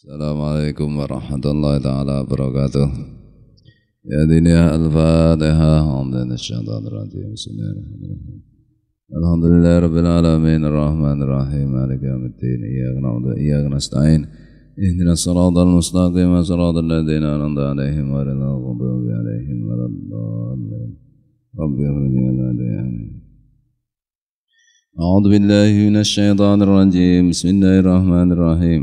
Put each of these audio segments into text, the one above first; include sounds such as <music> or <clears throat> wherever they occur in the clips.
Assalamualaikum warahmatullahi taala wabarakatuh. Ya dinia al-Fatihah. Hamdan asyhadu an la ilaha الحمد لله رب العالمين الرحمن الرحيم مالك يوم الدين إياك نعبد وإياك نستعين اهدنا الصراط المستقيم صراط الذين أنعمت عليهم غير المغضوب عليهم ولا الضالين رب اغفر لي ولوالدي أعوذ بالله من الشيطان الرجيم بسم الله الرحمن الرحيم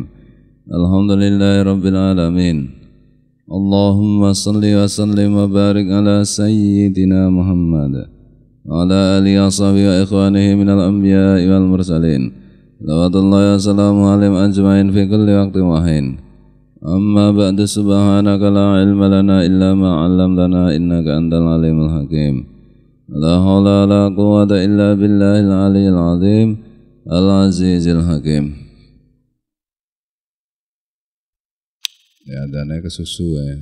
الحمد لله رب العالمين اللهم صل وسلم وبارك على سيدنا محمد وعلى آله وصحبه وإخوانه من الأنبياء والمرسلين لقد الله وسلام عليهم أجمعين في كل وقت وحين أما بعد سبحانك لا علم لنا إلا ما علمتنا إنك أنت العليم الحكيم لا حول ولا قوة إلا بالله العلي العظيم العزيز الحكيم Ya, adanya ke susu ya.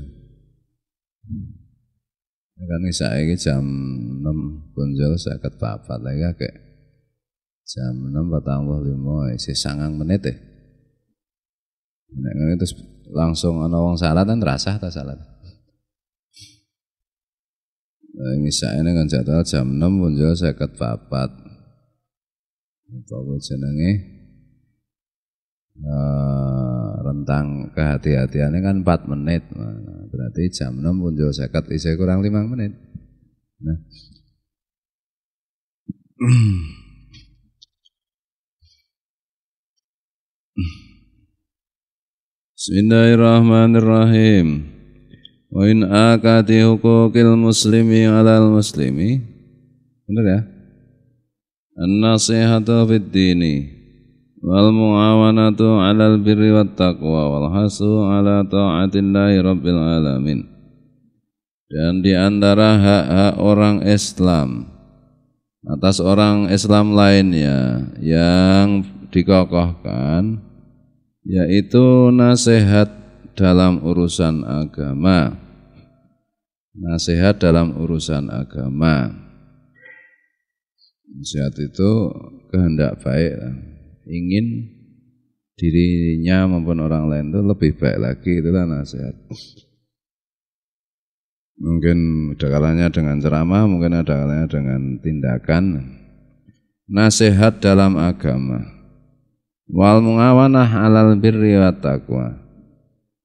ini ya, kan ini jam 6 pun jauh bonjol 54 lagi ya kayak jam 6 patah puluh lima ya, isih sangang menit ya. Nek ngene terus langsung ada orang salah dan terasa tak salah Nah, ini saya ini kan jadwal jam 6 pun jauh saya seket papat. Apa gue jenenge? Uh, tentang kehati hatian ini kan 4 menit. berarti jam 6 pun jauh sekat isi kurang 5 menit. Nah. Bismillahirrahmanirrahim. Wa in akati hukukil muslimi alal muslimi. Benar ya? An-nasihatu fid dini wal muawanatu 'alal birri wat taqwa wal hasu 'ala ta'atillahi rabbil alamin. Dan di antara hak-hak orang Islam atas orang Islam lainnya yang dikokohkan yaitu nasihat dalam urusan agama. Nasihat dalam urusan agama. Nasihat itu kehendak baik ingin dirinya maupun orang lain itu lebih baik lagi itulah nasihat mungkin ada kalanya dengan ceramah mungkin ada kalanya dengan tindakan nasihat dalam agama wal mengawanah alal birri wa taqwa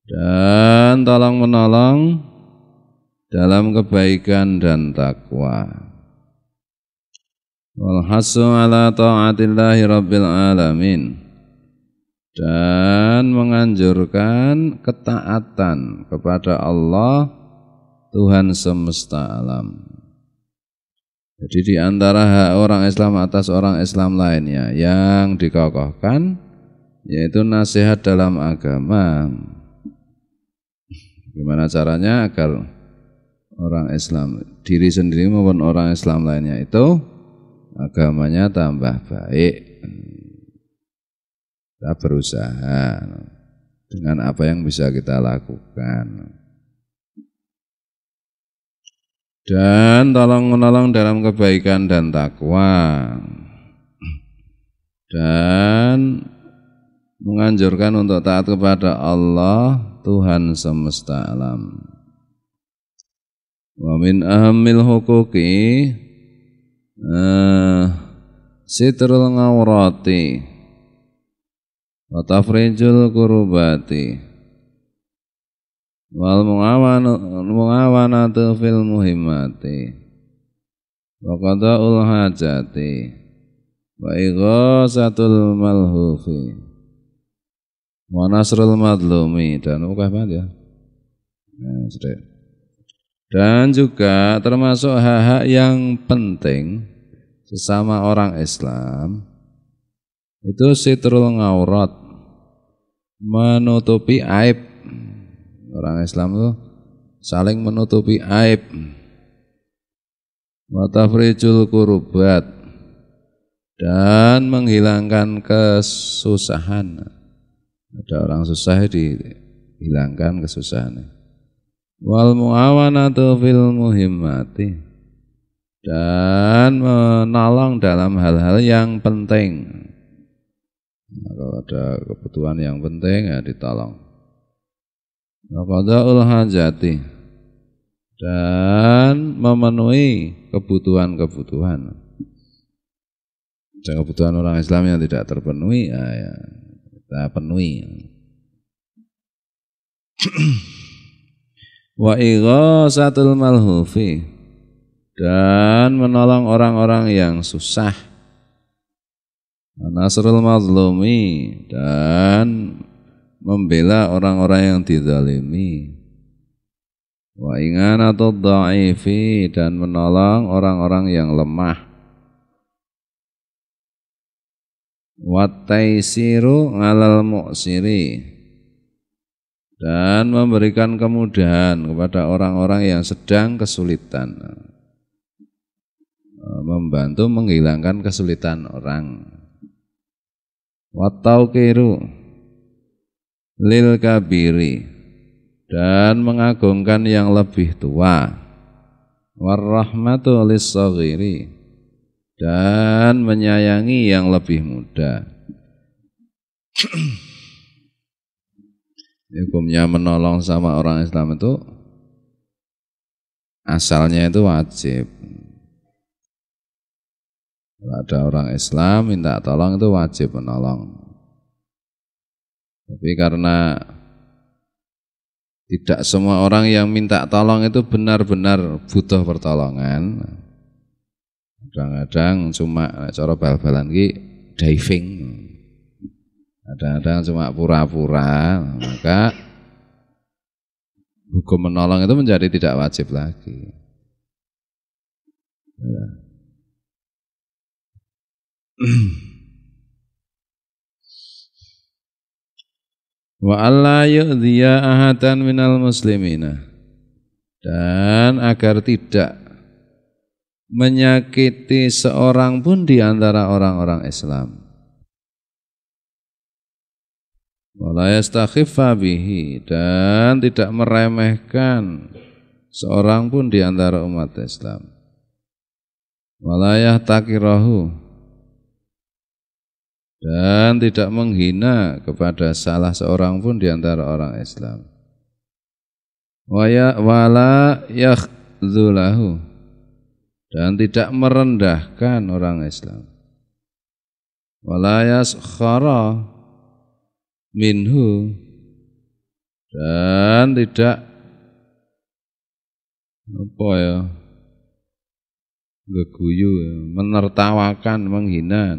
dan tolong menolong dalam kebaikan dan takwa Walhasu ala ta'atillahi rabbil alamin dan menganjurkan ketaatan kepada Allah Tuhan semesta alam. Jadi di antara hak orang Islam atas orang Islam lainnya yang dikokohkan yaitu nasihat dalam agama. Gimana caranya agar orang Islam diri sendiri maupun orang Islam lainnya itu agamanya tambah baik. Kita berusaha dengan apa yang bisa kita lakukan. Dan tolong menolong dalam kebaikan dan takwa. Dan menganjurkan untuk taat kepada Allah Tuhan semesta alam. Wa min ahamil hukuki Eh, sitrul ngawrati wa tafrijul kurubati wal muawanatu fil muhimmati wa qada'ul hajati wa ighasatul malhufi wa nasrul madlumi dan ukah banget ya nah, sudah dan juga termasuk hak-hak yang penting sesama orang Islam itu sitrul ngaurat menutupi aib orang Islam itu saling menutupi aib matafrijul kurubat dan menghilangkan kesusahan ada orang susah dihilangkan kesusahannya wal muawanatu fil muhimmati dan menolong dalam hal-hal yang penting nah, kalau ada kebutuhan yang penting ya ditolong Qada'ul hajati dan memenuhi kebutuhan-kebutuhan jangan kebutuhan orang Islam yang tidak terpenuhi ya, ya kita penuhi <clears throat> wa ighasatul malhufi dan menolong orang-orang yang susah nasrul mazlumi dan membela orang-orang yang dizalimi wa atau dha'ifi dan menolong orang-orang yang lemah wa taisiru alal mu'siri dan memberikan kemudahan kepada orang-orang yang sedang kesulitan membantu menghilangkan kesulitan orang kiru lil kabiri dan mengagungkan yang lebih tua warahmatu lis dan menyayangi yang lebih muda hukumnya menolong sama orang Islam itu asalnya itu wajib kalau ada orang Islam minta tolong itu wajib menolong tapi karena tidak semua orang yang minta tolong itu benar-benar butuh pertolongan kadang-kadang cuma cara bal-balan ki diving kadang-kadang cuma pura-pura maka hukum menolong itu menjadi tidak wajib lagi ya. <clears throat> wa alla yu'dhiya ahatan minal muslimina dan agar tidak menyakiti seorang pun di antara orang-orang Islam Wala bihi dan tidak meremehkan seorang pun di antara umat Islam. Walayah takirahu dan tidak menghina kepada salah seorang pun di antara orang Islam. Ya, wala yakhzulahu dan tidak merendahkan orang Islam. Wala yaskhara minhu dan tidak apa ya geguyu ya, menertawakan menghina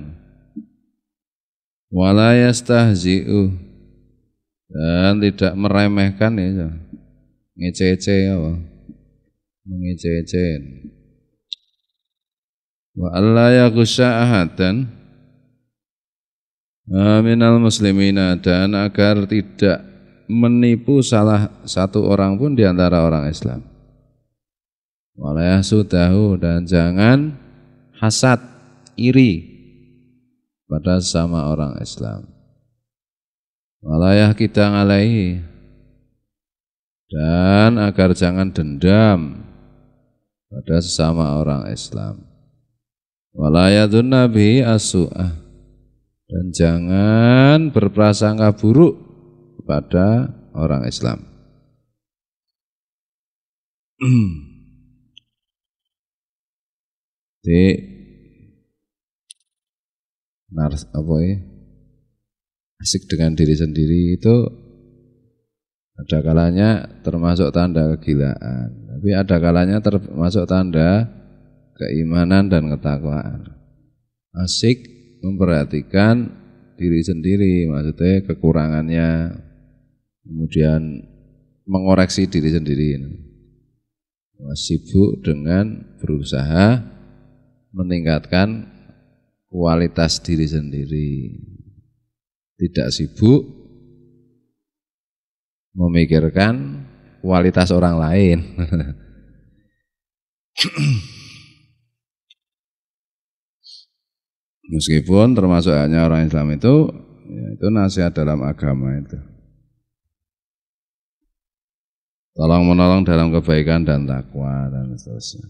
walayastahziu dan tidak meremehkan ya, ya. ngece-ece ya, apa mengece wa alla yaghsha ahadan minal muslimina dan agar tidak menipu salah satu orang pun di antara orang Islam. Walayah tahu dan jangan hasad, iri pada sama orang Islam. Walayah kita ngalahi dan agar jangan dendam pada sesama orang Islam. Walayatun nabi asu'ah dan jangan berprasangka buruk kepada orang Islam. <clears throat> Di nars apa ya? Asik dengan diri sendiri itu ada kalanya termasuk tanda kegilaan, tapi ada kalanya termasuk tanda keimanan dan ketakwaan. Asik memperhatikan diri sendiri, maksudnya kekurangannya, kemudian mengoreksi diri sendiri. Sibuk dengan berusaha meningkatkan kualitas diri sendiri. Tidak sibuk memikirkan kualitas orang lain. <clears throat> Meskipun termasuk hanya orang Islam itu, ya, itu nasihat dalam agama itu. Tolong menolong dalam kebaikan dan takwa dan seterusnya.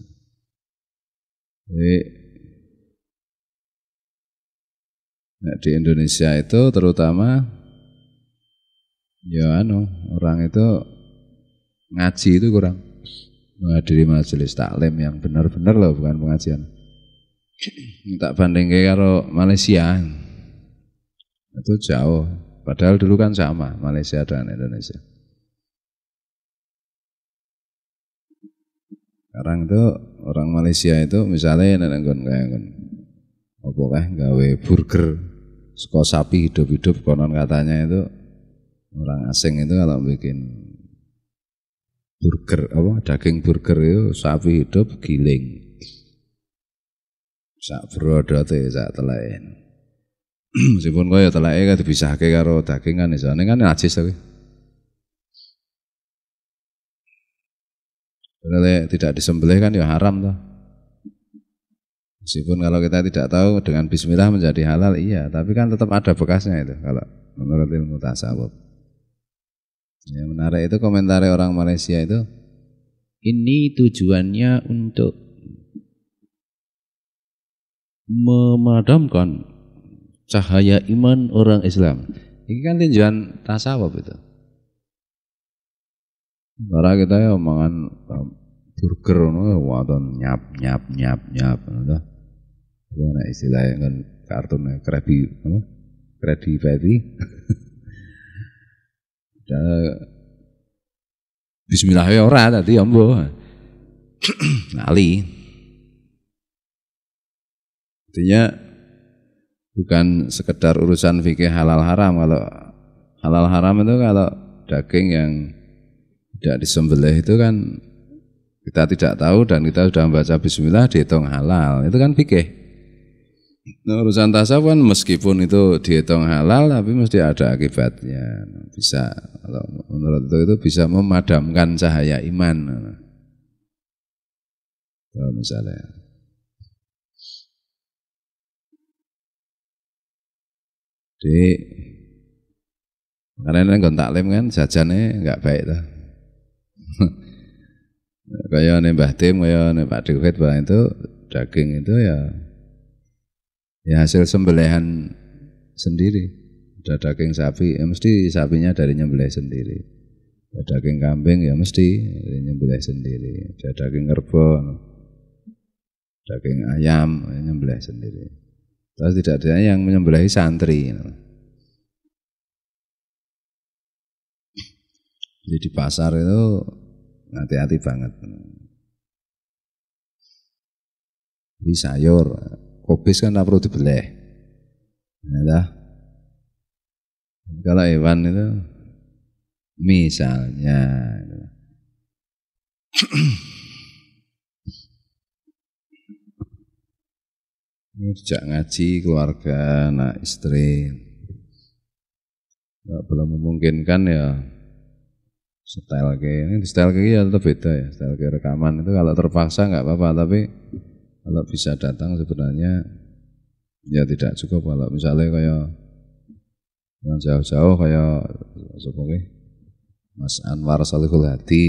Jadi ya, di Indonesia itu terutama ya anu orang itu ngaji itu kurang menghadiri majelis taklim yang benar-benar loh bukan pengajian tak ke karo Malaysia itu jauh padahal dulu kan sama Malaysia dan Indonesia sekarang itu orang Malaysia itu misalnya nenenggon kayak gon apa kah gawe burger suka sapi hidup-hidup konon katanya itu orang asing itu kalau bikin burger apa daging burger itu sapi hidup giling sak brodote sak teleke <clears throat> meskipun kaya teleke kan dipisahke karo dagingan iso ya, ning kan najis tapi Lele tidak disembelih kan ya haram toh. Meskipun kalau kita tidak tahu dengan bismillah menjadi halal iya, tapi kan tetap ada bekasnya itu kalau menurut ilmu tasawuf. Yang menarik itu komentari orang Malaysia itu ini tujuannya untuk memadamkan cahaya iman orang Islam. Ini kan tinjauan tasawuf itu. Para kita ya omongan eh, burger ya, waton nyap nyap nyap nyap ngono Ana istilah yang kan kartun ya, kredi, Kredi Fatty. <laughs> Bismillahirrahmanirrahim ya tadi ambo, ya, mbok. <clears throat> Artinya bukan sekedar urusan fikih halal haram kalau halal haram itu kalau daging yang tidak disembelih itu kan kita tidak tahu dan kita sudah membaca bismillah dihitung halal itu kan fikih nah, urusan tasawuf kan meskipun itu dihitung halal tapi mesti ada akibatnya bisa kalau menurut itu, itu bisa memadamkan cahaya iman kalau misalnya Dek. Karena ini nggak taklim kan jajannya nggak baik lah <laughs> kaya nih Mbah Tim, kaya nih Pak David, bahwa itu daging itu ya ya hasil sembelihan sendiri. Ada daging sapi, ya mesti sapinya dari nyembelih sendiri. Ada daging kambing ya mesti dari nyembelih sendiri. Ada daging kerbau, daging ayam ya nyembelih sendiri. Terus tidak ada yang menyembelahi santri. Jadi di pasar itu hati-hati banget. Di sayur, kobis kan tak perlu dibelah. Ya, kalau hewan itu misalnya Sejak ngaji keluarga, anak istri, Nggak belum memungkinkan ya style ke ini style ke ya tetap beda ya style ke rekaman itu kalau terpaksa nggak apa-apa tapi kalau bisa datang sebenarnya ya tidak cukup kalau misalnya kayak yang jauh-jauh kayak sebagai Mas Anwar Salihul Hadi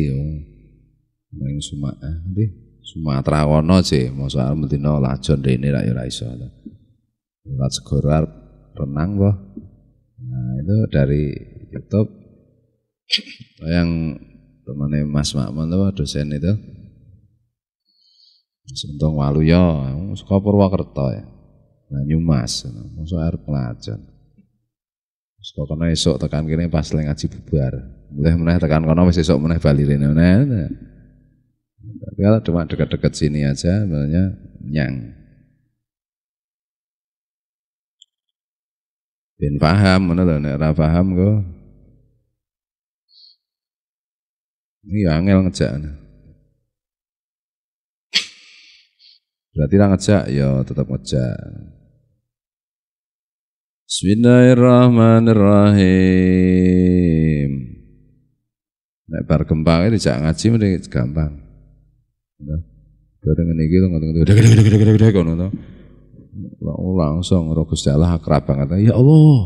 yang Sumak eh, nanti Sumatera kono sih, mosok arep Medina lajon rene ra ya iso. Lewat segoro renang wah. Nah, itu dari YouTube yang temannya Mas Makmun tuh dosen itu Sentung Waluyo, ya. saka Purwokerto ya. Nyumas, mosok ya. arep nglajon. Saka kono esuk tekan kene pas lagi bubar. Mulai meneh tekan kono wis esuk meneh bali rene nah, tapi kalau cuma dekat-dekat sini aja, sebenarnya nyang. Ben paham, mana loh, nek paham kok. Ini angel ngejak. Berarti lah ngejak, ya tetap ngejak. Bismillahirrahmanirrahim. Nek bar gempa ini dijak ngaji mending gampang. Dari ngene iki to ngoten gede gede gede gede gede ngono Langsung roh Gusti Allah akrab banget. Ya Allah.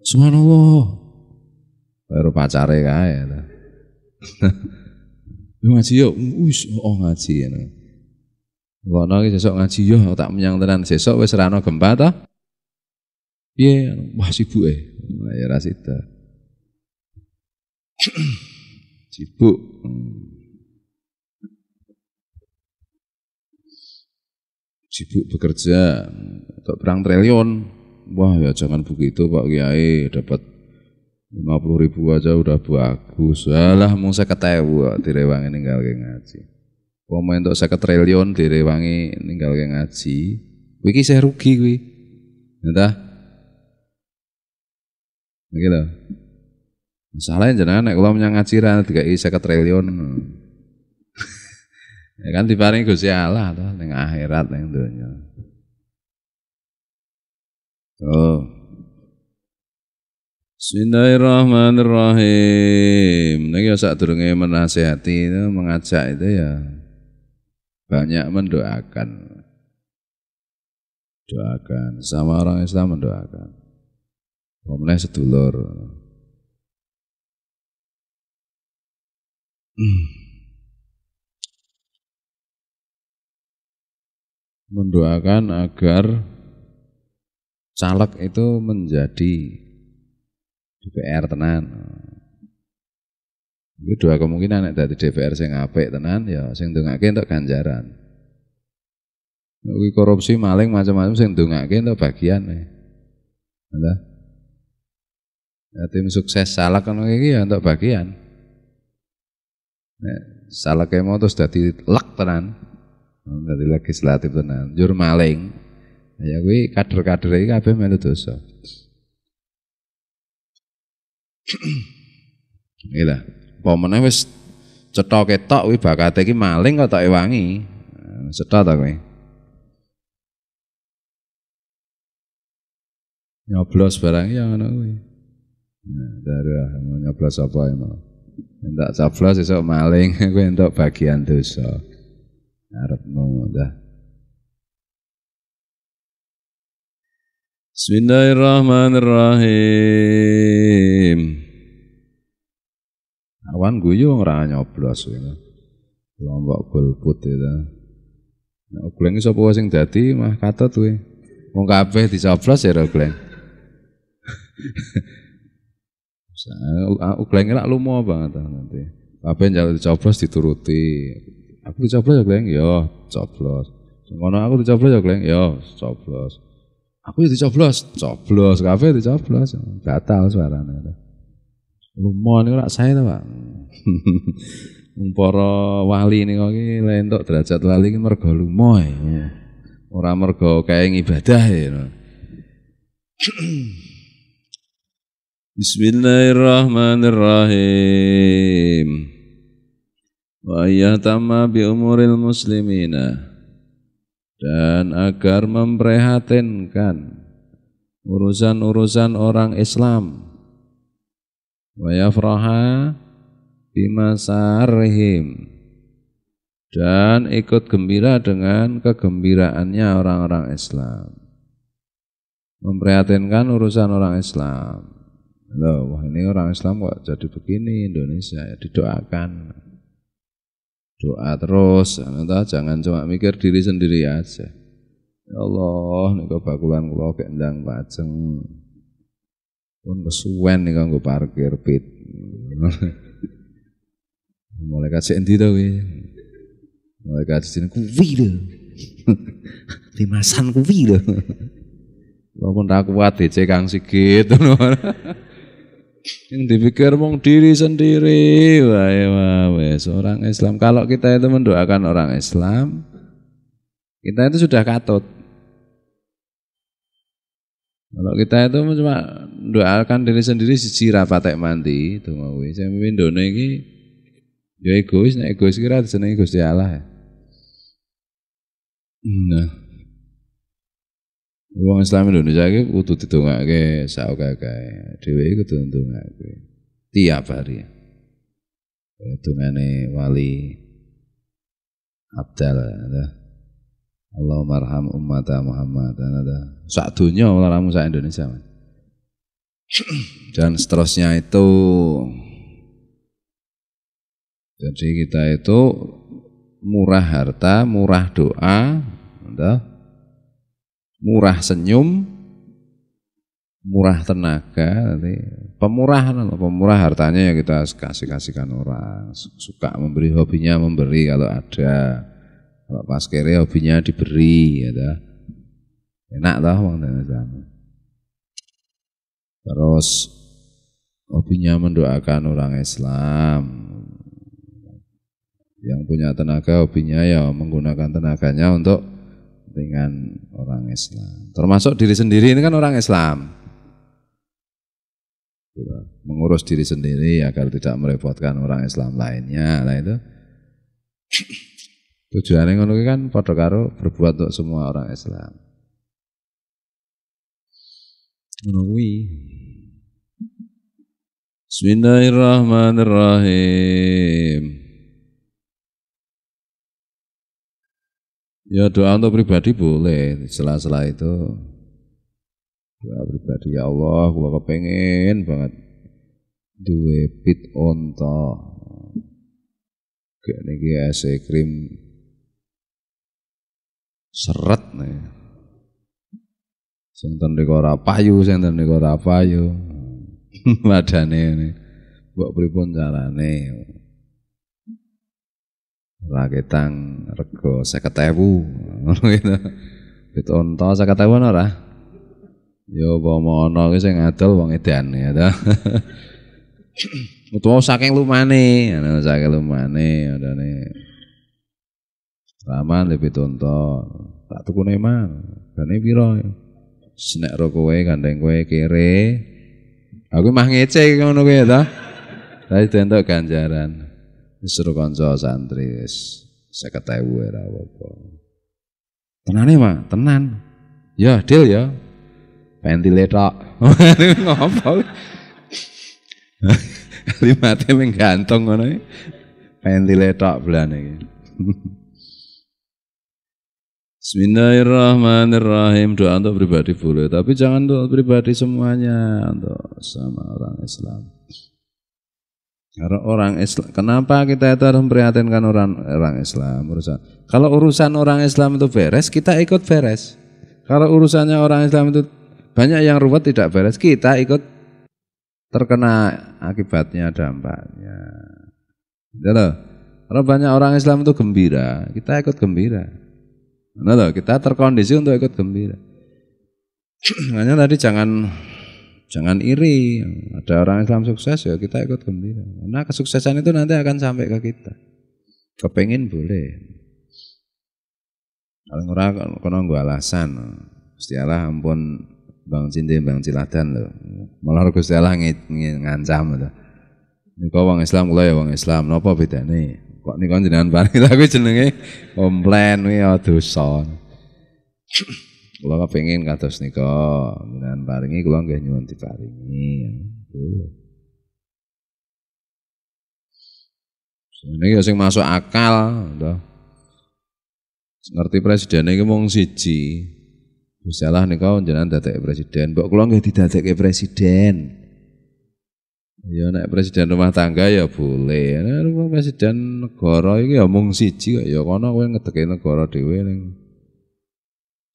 Subhanallah. Baru pacare kae. Yo ngaji yo, wis oh ngaji ini. Ngono iki sesuk ngaji yo tak menyang tenan sesuk wis ra ono gempa ta? Piye? Wah sibuk e. Ya ra sibuk. sibuk bekerja atau perang triliun wah ya jangan begitu Pak Kiai dapat 50 ribu aja udah bagus alah mau saya ketewu direwangi ninggal ke ngaji main untuk saya triliun direwangi ninggal ke ngaji wiki saya rugi kuwi entah ya gitu masalahnya jangan naik kalau menyang ngaji tiga dikai saya triliun Ya kan diparingi Gusti Allah to ning akhirat ning donya. Oh. Bismillahirrahmanirrahim. Niki sak durunge menasehati itu mengajak itu ya banyak mendoakan. Doakan sama orang Islam mendoakan. Pemulai sedulur. Hmm. <clears throat> mendoakan agar caleg itu menjadi DPR tenan. Itu dua kemungkinan nek dadi DPR sing apik tenan ya sing ndongake entuk ganjaran. Kuwi korupsi maling macam-macam sing ndongake entuk bagian. Ya. Ya, tim sukses salah kan iki ya untuk bagian. Nek salah kemo terus dadi lek tenan dari legislatif tenan. Jur maling. Ya kuwi kader-kader iki kabeh melu dosa. Gila. Pomene wis cetok ketok kuwi bakate iki maling tak wangi. Nah, cetok ta kowe? Nyoblos barang yang ngono kuwi. Nah, dari nyoblos apa emang? Ya entak caplos itu maling, gue <laughs> entak bagian dosa. Arab mudah. Bismillahirrahmanirrahim. Awan guyu ora nyoblos ngono. Ya. Lombok golput itu. Ya. Nek gleng sapa wae sing dadi mah katut kuwi. Wong kabeh dicoblos ya gleng. Uglengnya <laughs> uh, lak lumo banget nanti. Kabeh njaluk dicoblos dituruti. Aku dicoblos ya, Gleng? Ya, coblos. Ngono aku dicoblos ya, Gleng? Ya, coblos. Aku ya dicoblos, coblos kafe ya dicoblos. Batal suarane. Lumon iku rak sae ta, Pak. <laughs> Para wali niku iki lentuk derajat wali iki mergo lumo ya. Ora mergo kae ngibadah ya. <clears throat> Bismillahirrahmanirrahim. Wayatama bi umuril muslimina dan agar memprihatinkan urusan-urusan orang Islam wayafraha bimasarihim dan ikut gembira dengan kegembiraannya orang-orang Islam memprihatinkan urusan orang Islam loh wah ini orang Islam kok jadi begini Indonesia ya didoakan doa terus jangan cuma mikir diri sendiri aja ya Allah niku bakulan kula kek ndang pajeng pun kesuwen nih kanggo parkir pit <laughs> mulai kasih endi to kuwi mulai kasih jeneng kuwi lho <laughs> limasan kuwi lho walaupun <laughs> ra kuat DC Kang Sigit yang dipikir mong diri sendiri. Wah, wah, seorang Seorang Islam. Kalau kita itu mendoakan orang Islam, kita itu sudah katut. Kalau kita itu cuma doakan diri sendiri si cira patek mandi itu mau saya mimpin dono ini ya egois, nek egois kira disenengi Gusti Allah. Ya. Nah, Uang Islam Indonesia iki kudu didongake saokake. Dhewe itu kudu ndongake tiap hari. Dongane wali Abdal ada. Allah marham ummata Muhammad ada. Sak Allah ramu saat Indonesia. Man. <clears throat> Dan seterusnya itu jadi kita itu murah harta, murah doa, entah, murah senyum, murah tenaga, nanti pemurah, pemurah hartanya ya kita kasih kasihkan orang, suka memberi hobinya memberi kalau ada, kalau pas kere hobinya diberi, ya dah. enak lah uang Terus hobinya mendoakan orang Islam, yang punya tenaga hobinya ya menggunakan tenaganya untuk dengan orang Islam. Termasuk diri sendiri ini kan orang Islam. Mengurus diri sendiri agar tidak merepotkan orang Islam lainnya. Nah itu tujuannya ngono kan padha karo berbuat untuk semua orang Islam. Ngono Bismillahirrahmanirrahim. Ya doa untuk pribadi boleh, sela-sela itu doa pribadi ya Allah, gua kepengen banget dua pit onto kayak niki es krim seret nih sing ten niku ora payu sing ten niku ora payu padane <laughs> mbok pripun carane Laketang rego seket ewu <laughs> gitu. Bit unta seket ewu ora? Ya upama ana ki sing adol wong edan ya dah <laughs> Utawa saking lumane, ana saking lumane nih Laman lebih tonton, tak tukune mang. Dane piro? Senek snack kowe gandeng kere. Aku mah ngece ke kowe ya ta. Tapi tentok ganjaran. Disuruh konco santri saya ketemu era apa tenan ya Pak, tenan. Ya, deal ya. Ventilator. <laughs> Ngopo? tim <laughs> yang gantung ngono iki. Ventilator belane <laughs> Bismillahirrahmanirrahim. Doa untuk pribadi boleh, tapi jangan untuk pribadi semuanya, untuk sama orang Islam. Karena orang Islam, kenapa kita itu harus memprihatinkan orang orang Islam urusan? Kalau urusan orang Islam itu beres, kita ikut beres. Kalau urusannya orang Islam itu banyak yang ruwet tidak beres, kita ikut terkena akibatnya dampaknya. Ya loh. Kalau banyak orang Islam itu gembira, kita ikut gembira. Nah loh, kita terkondisi untuk ikut gembira. Hanya <clears throat> tadi jangan jangan iri. Ada orang Islam sukses ya kita ikut gembira. Karena kesuksesan itu nanti akan sampai ke kita. Kepengen boleh. Kalau orang kono gue alasan. Gusti ampun Bang cinti Bang Ciladan loh Malah Gusti Allah ngancam loh ini kau orang Islam kula ya orang Islam, beda nih Kok ini nika jenengan balik lagi <laughs> jenenge komplain nih kuwi ya dosa kula pengen kados nika dengan paringi kula nggih nyuwun diparingi Ini ya sing masuk akal, toh. Ngerti presiden iki mung siji. nih kau jangan ke presiden, buat mbok nggak didatang ke presiden. Ya naik presiden rumah tangga ya boleh. Nah, rumah presiden negara ini ya mau siji ya ya kono kowe ngetekin negara dewi nih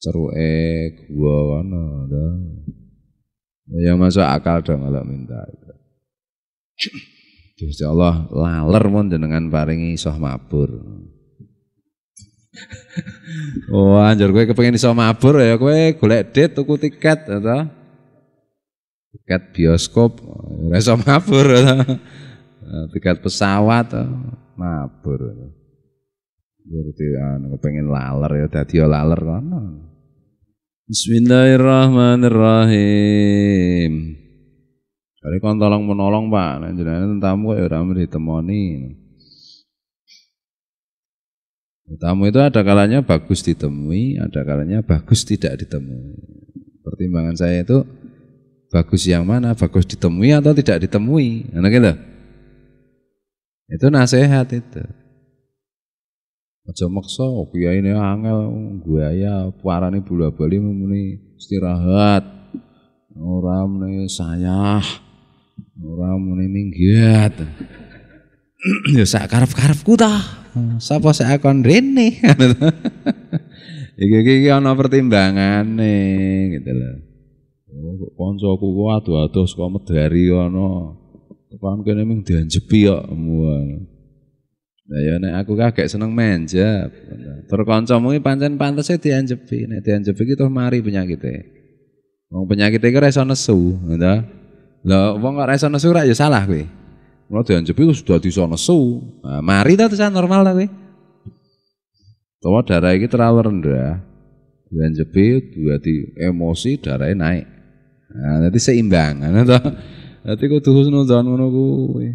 ceruek gua wana dah. Ya masuk akal dong kalau minta. Gusti Allah laler mon dengan paringi soh mabur. oh, anjir gue kepengen iso mabur ya gue golek dit tuku tiket atau ya, Tiket bioskop ora iso mabur atau ya, eh, Tiket pesawat ya, mabur. Jadi anu kepengen laler ya dadi laler kono. Bismillahirrahmanirrahim. Kali kon tolong menolong Pak, nek jenengan tamu kok ya ora ditemoni. Tamu itu ada kalanya bagus ditemui, ada kalanya bagus tidak ditemui. Pertimbangan saya itu bagus yang mana? Bagus ditemui atau tidak ditemui? Nah, gitu. Itu nasihat itu. Aja maksa oh, kiai ini angel buaya parane bola bali memenuhi istirahat. orang muni sayah. orang muni minggat. <clears throat> ya sak karep-karepku ta. Sapa sak akon rene. <laughs> iki iki ana pertimbangane gitu loh. Oh, koncoku ku aduh-aduh saka medari ana. Kepan kene ming dianjepi kok. Nah, ya nek aku kagak seneng menjab. Perkancamu iki pancen pantese dianjepi, nek dianjepi jepi terus mari penyakite. Wong penyakite kira ora iso nesu, ngono Lah wong kok ora iso nesu ora ya salah kuwi. Mula dianjepi wis dadi iso nesu. Nah, mari ta tesan normal ta kuwi. Tawa darah iki terlalu rendah. Dianjepi dadi emosi darahnya naik. Nah, nanti seimbang, ngono to. Nanti kudu zaman ngono kuwi.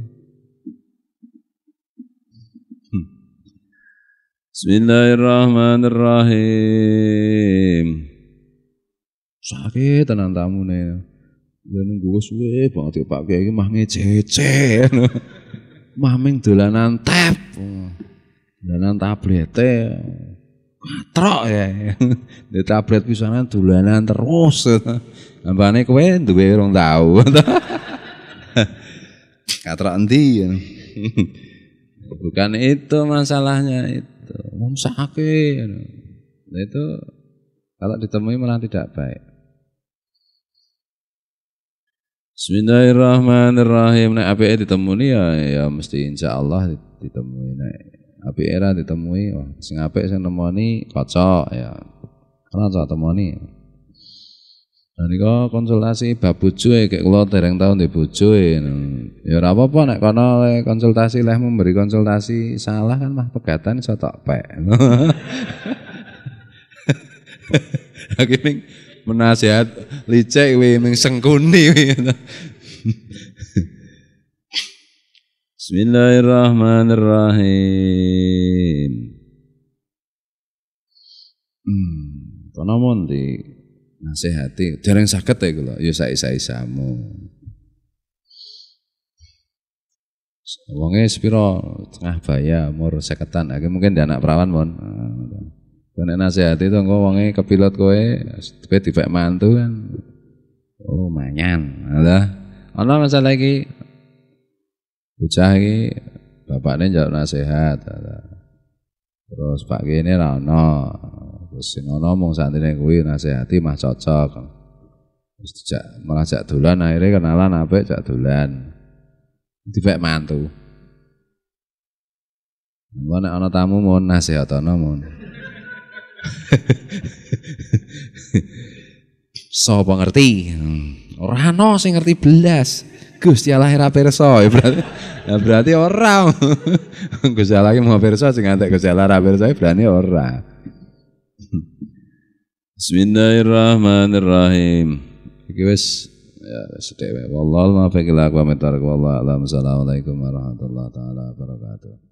Bismillahirrahmanirrahim. Sakit tenan tamu nih. Ya nunggu suwe banget ya Pak Kiai mah ngecece. <laughs> mah ming dolanan tap. Dolanan tablete. Katrok ya. <laughs> Di tablet pisanan dolanan terus. <laughs> Ambane kowe duwe rong tau. Katrok endi ya? Bukan itu masalahnya itu itu nah, itu kalau ditemui malah tidak baik Bismillahirrahmanirrahim. Nek APE ditemui ya ya mesti insyaallah ditemui. Nek APE ra ditemui, wah sing apik sing nemoni kocok ya. Kalau temoni. Nah, niko konsultasi bab bucu ya, kayak lo tereng tau ndek bucu ya. Ya apa-apa nek kono konsultasi lah memberi konsultasi salah kan mah pegatan so tak pe. <laughs> Lagi ming menasihat licik wih ming sengkuni we. Bismillahirrahmanirrahim. Hmm, kono di nasihati dereng sakit ya kalau ya saya saya samu wonge sepiro tengah baya umur seketan lagi nah, mungkin di anak perawan mon kene nah, nasihati itu engko wonge pilot kowe tapi dipek mantu kan oh manyan ada, ono masa lagi bocah bapaknya bapakne nasihat ada. terus pak gini rano Terus sing ana mung santine kuwi nasihati mah cocok. Terus dijak malah jak dolan akhirnya kenalan apik jak dolan. Dipek mantu. Mau nak ana tamu nasihat nasihatana mohon. <laughs> so ngerti? Hmm. Orang no sih ngerti belas. Gusti Allah lahir pirsa ya berarti. Ya berarti orang. <laughs> Gusti Allah mau pirsa sih antek Gusti Allah ora perso, ya berani orang. Bismillahirrahmanirrahim. Iki wis ya wis dhewe. Wallahul muwaffiq ila aqwamit thariq. Wallahu a'lam. Assalamualaikum warahmatullahi taala wabarakatuh.